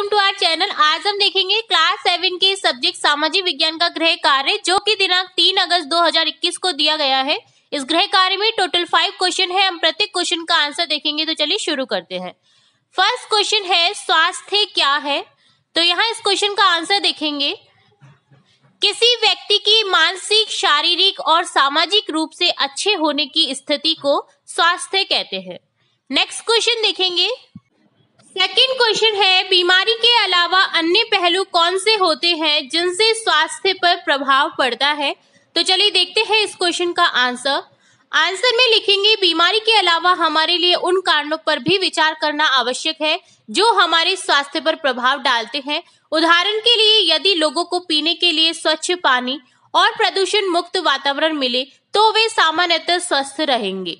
welcome to our channel आज हम देखेंगे क्लास सेवन के सब्जेक्ट सामाजिक विज्ञान का गृह कार्य जो कि दिनांक तीन अगस्त 2021 को दिया गया है इस गृह कार्य में टोटल फाइव क्वेश्चन है हम प्रत्येक क्वेश्चन का आंसर देखेंगे तो चलिए शुरू करते हैं फर्स्ट क्वेश्चन है स्वास्थ्य क्या है तो यहाँ इस क्वेश्चन का आंसर देखेंगे किसी व्यक्ति की मानसिक शारीरिक और सामाजिक रूप से अच्छे होने की स्थिति को स्वास्थ्य कहते हैं नेक्स्ट क्वेश्चन देखेंगे क्वेश्चन है बीमारी के अलावा अन्य पहलू कौन से होते हैं जिनसे स्वास्थ्य पर प्रभाव पड़ता है तो चलिए देखते हैं इस क्वेश्चन का आंसर आंसर में लिखेंगे बीमारी के अलावा हमारे लिए उन कारणों पर भी विचार करना आवश्यक है जो हमारे स्वास्थ्य पर प्रभाव डालते हैं उदाहरण के लिए यदि लोगों को पीने के लिए स्वच्छ पानी और प्रदूषण मुक्त वातावरण मिले तो वे सामान्यतः स्वस्थ रहेंगे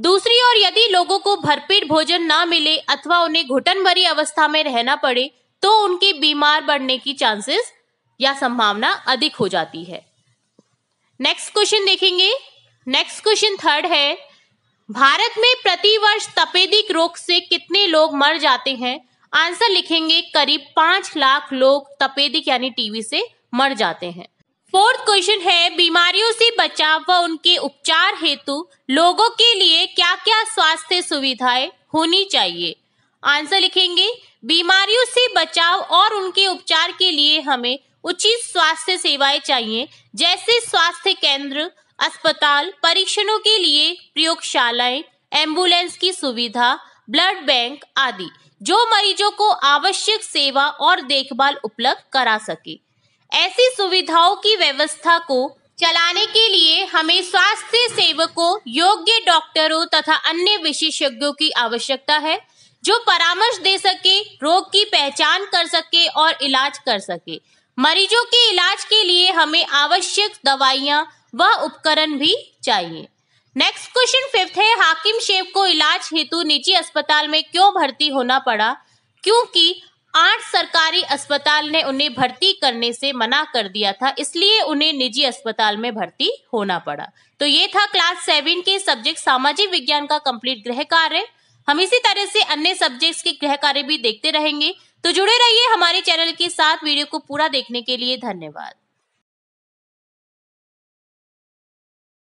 दूसरी ओर यदि लोगों को भरपेट भोजन ना मिले अथवा उन्हें घुटन भरी अवस्था में रहना पड़े तो उनके बीमार बढ़ने की चांसेस या संभावना अधिक हो जाती है नेक्स्ट क्वेश्चन देखेंगे नेक्स्ट क्वेश्चन थर्ड है भारत में प्रतिवर्ष तपेदिक रोग से कितने लोग मर जाते हैं आंसर लिखेंगे करीब पांच लाख लोग तपेदिक यानी टीवी से मर जाते हैं फोर्थ क्वेश्चन है बीमारियों से बचाव व उनके उपचार हेतु लोगों के लिए क्या क्या स्वास्थ्य सुविधाएं होनी चाहिए आंसर लिखेंगे बीमारियों से बचाव और उनके उपचार के लिए हमें उचित स्वास्थ्य सेवाएं चाहिए जैसे स्वास्थ्य केंद्र अस्पताल परीक्षणों के लिए प्रयोगशालाएं एम्बुलेंस की सुविधा ब्लड बैंक आदि जो मरीजों को आवश्यक सेवा और देखभाल उपलब्ध करा सके ऐसी सुविधाओं की व्यवस्था को चलाने के लिए हमें स्वास्थ्य सेवकों योग्य डॉक्टरों तथा अन्य विशेषज्ञों की आवश्यकता है जो परामर्श दे सके रोग की पहचान कर सके और इलाज कर सके मरीजों के इलाज के लिए हमें आवश्यक दवाइयाँ व उपकरण भी चाहिए नेक्स्ट क्वेश्चन फिफ्थ है हाकिम शेख को इलाज हेतु निजी अस्पताल में क्यों भर्ती होना पड़ा क्योंकि आठ सरकारी अस्पताल ने उन्हें भर्ती करने से मना कर दिया था इसलिए उन्हें निजी अस्पताल में भर्ती होना पड़ा तो ये था क्लास सेवन के सब्जेक्ट सामाजिक विज्ञान का कंप्लीट गृह कार्य हम इसी तरह से अन्य सब्जेक्ट्स के गृह कार्य भी देखते रहेंगे तो जुड़े रहिए हमारे चैनल के साथ वीडियो को पूरा देखने के लिए धन्यवाद